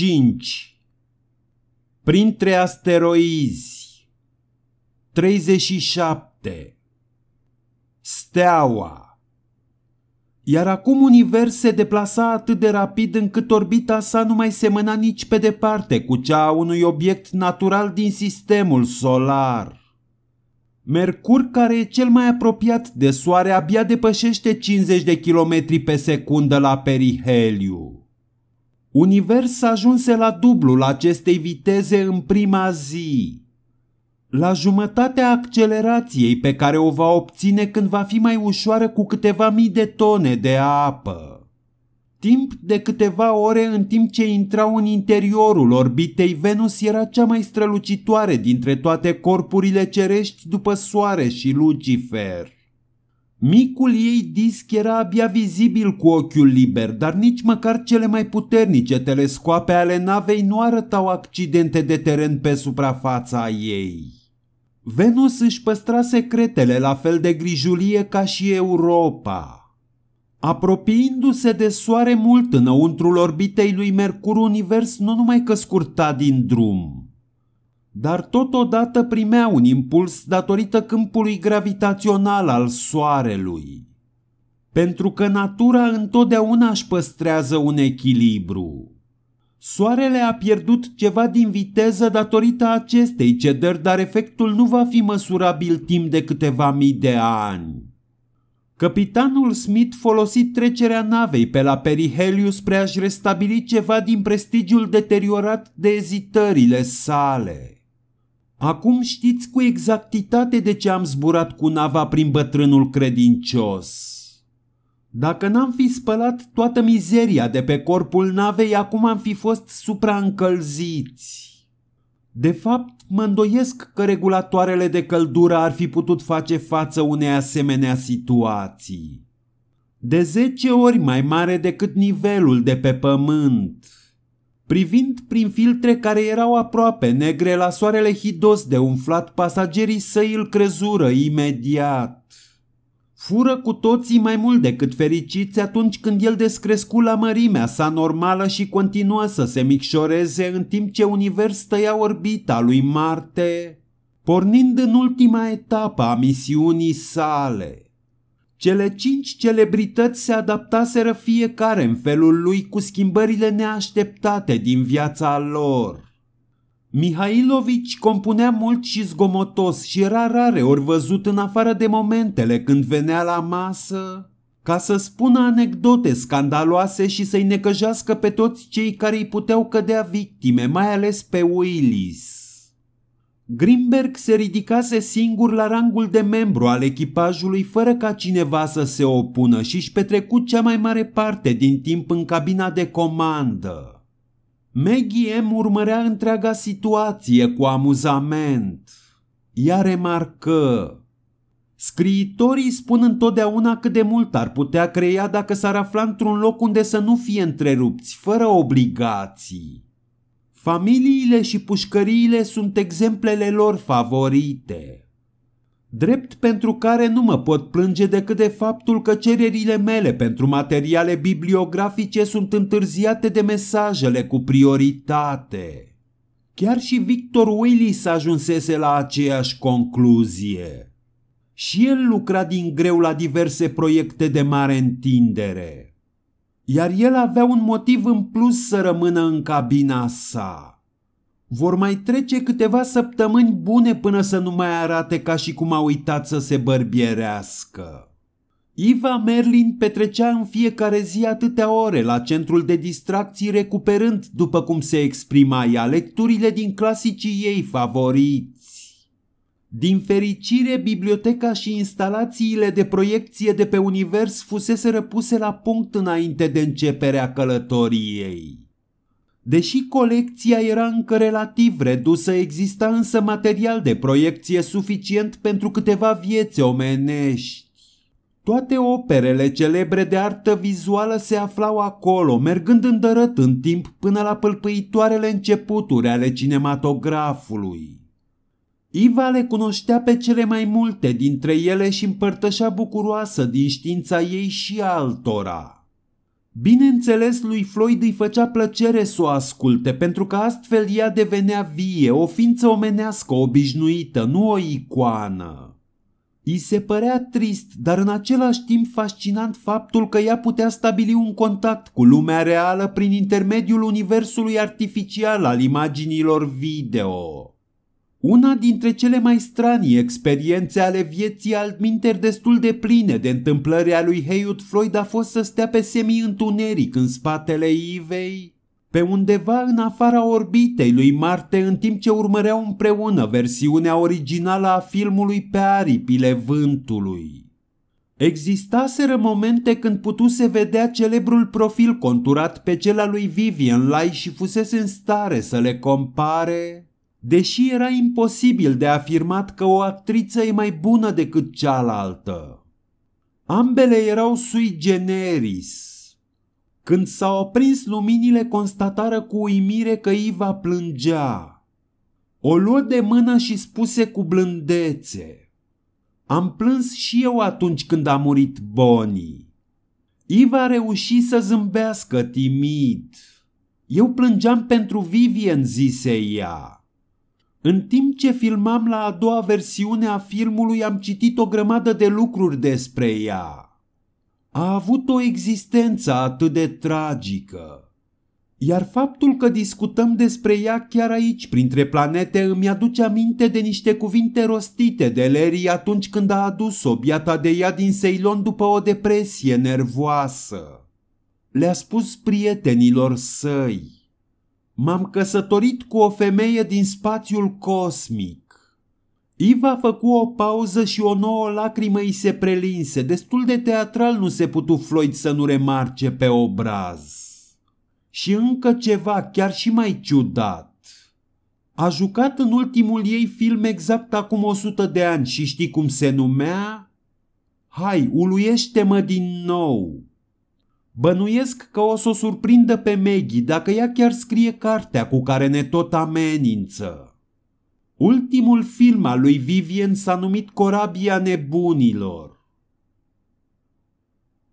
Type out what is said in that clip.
5 Printre asteroizi 37 Steaua Iar acum univers se deplasa atât de rapid încât orbita sa nu mai semăna nici pe departe cu cea a unui obiect natural din sistemul solar. Mercur, care e cel mai apropiat de Soare, abia depășește 50 de km pe secundă la periheliu. Univers ajunse la dublul acestei viteze în prima zi. La jumătatea accelerației pe care o va obține când va fi mai ușoară cu câteva mii de tone de apă. Timp de câteva ore în timp ce intrau în interiorul orbitei, Venus era cea mai strălucitoare dintre toate corpurile cerești după Soare și Lucifer. Micul ei disc era abia vizibil cu ochiul liber, dar nici măcar cele mai puternice telescoape ale navei nu arătau accidente de teren pe suprafața ei. Venus își păstra secretele la fel de grijulie ca și Europa. Apropiindu-se de soare mult înăuntrul orbitei lui Mercur, univers nu numai că scurta din drum, dar totodată primea un impuls datorită câmpului gravitațional al Soarelui. Pentru că natura întotdeauna își păstrează un echilibru. Soarele a pierdut ceva din viteză datorită acestei cedări, dar efectul nu va fi măsurabil timp de câteva mii de ani. Capitanul Smith folosi trecerea navei pe la periheliu spre a-și restabili ceva din prestigiul deteriorat de ezitările sale. Acum știți cu exactitate de ce am zburat cu nava prin bătrânul credincios. Dacă n-am fi spălat toată mizeria de pe corpul navei, acum am fi fost supraîncălziți. De fapt, mă îndoiesc că regulatoarele de căldură ar fi putut face față unei asemenea situații. De 10 ori mai mare decât nivelul de pe pământ. Privind prin filtre care erau aproape negre la soarele hidos de umflat, pasagerii săi îl crezură imediat. Fură cu toții mai mult decât fericiți atunci când el descrescu la mărimea sa normală și continuă să se micșoreze în timp ce univers tăia orbita lui Marte, pornind în ultima etapă a misiunii sale. Cele cinci celebrități se adaptaseră fiecare în felul lui cu schimbările neașteptate din viața lor. Mihailovici compunea mult și zgomotos și era rare ori văzut în afară de momentele când venea la masă ca să spună anecdote scandaloase și să-i necăjească pe toți cei care îi puteau cădea victime, mai ales pe Willis. Grimberg se ridicase singur la rangul de membru al echipajului fără ca cineva să se opună și își petrecut cea mai mare parte din timp în cabina de comandă. Maggie M. urmărea întreaga situație cu amuzament. Ea remarcă Scriitorii spun întotdeauna cât de mult ar putea crea dacă s-ar afla într-un loc unde să nu fie întrerupți, fără obligații. Familiile și pușcăriile sunt exemplele lor favorite. Drept pentru care nu mă pot plânge decât de faptul că cererile mele pentru materiale bibliografice sunt întârziate de mesajele cu prioritate. Chiar și Victor Willis ajunsese la aceeași concluzie. Și el lucra din greu la diverse proiecte de mare întindere iar el avea un motiv în plus să rămână în cabina sa. Vor mai trece câteva săptămâni bune până să nu mai arate ca și cum a uitat să se bărbierească. Iva Merlin petrecea în fiecare zi atâtea ore la centrul de distracții recuperând, după cum se exprima ea, lecturile din clasicii ei favoriți. Din fericire, biblioteca și instalațiile de proiecție de pe univers fusese răpuse la punct înainte de începerea călătoriei. Deși colecția era încă relativ redusă, exista însă material de proiecție suficient pentru câteva vieți omenești. Toate operele celebre de artă vizuală se aflau acolo, mergând îndărăt în timp până la pâlpâitoarele începuturi ale cinematografului. Iva le cunoștea pe cele mai multe dintre ele și împărtășea bucuroasă din știința ei și altora. Bineînțeles, lui Floyd îi făcea plăcere să o asculte, pentru că astfel ea devenea vie, o ființă omenească obișnuită, nu o icoană. I se părea trist, dar în același timp fascinant faptul că ea putea stabili un contact cu lumea reală prin intermediul universului artificial al imaginilor video. Una dintre cele mai stranii experiențe ale vieții minter destul de pline de întâmplări a lui Heyut Floyd a fost să stea pe semi-întuneric în spatele Ivei, pe undeva în afara orbitei lui Marte în timp ce urmăreau împreună versiunea originală a filmului pe aripile vântului. Existaseră momente când putuse vedea celebrul profil conturat pe cel al lui Vivian Lai și fusese în stare să le compare, deși era imposibil de afirmat că o actriță e mai bună decât cealaltă. Ambele erau sui generis. Când s-au aprins luminile, constatară cu uimire că Iva plângea. O luă de mână și spuse cu blândețe. Am plâns și eu atunci când a murit Bonnie. Iva reuși să zâmbească timid. Eu plângeam pentru Vivian, zise ea. În timp ce filmam la a doua versiune a filmului, am citit o grămadă de lucruri despre ea. A avut o existență atât de tragică. Iar faptul că discutăm despre ea chiar aici, printre planete, îmi aduce aminte de niște cuvinte rostite de Larry atunci când a adus obiata de ea din Ceylon după o depresie nervoasă. Le-a spus prietenilor săi – M-am căsătorit cu o femeie din spațiul cosmic. Iva făcu o pauză și o nouă lacrimă îi se prelinse. Destul de teatral nu se putu Floyd să nu remarce pe obraz. Și încă ceva, chiar și mai ciudat. A jucat în ultimul ei film exact acum 100 de ani și știi cum se numea? Hai, uluiește-mă din nou! Bănuiesc că o să o surprindă pe Maggie dacă ea chiar scrie cartea cu care ne tot amenință. Ultimul film al lui Vivian s-a numit Corabia Nebunilor.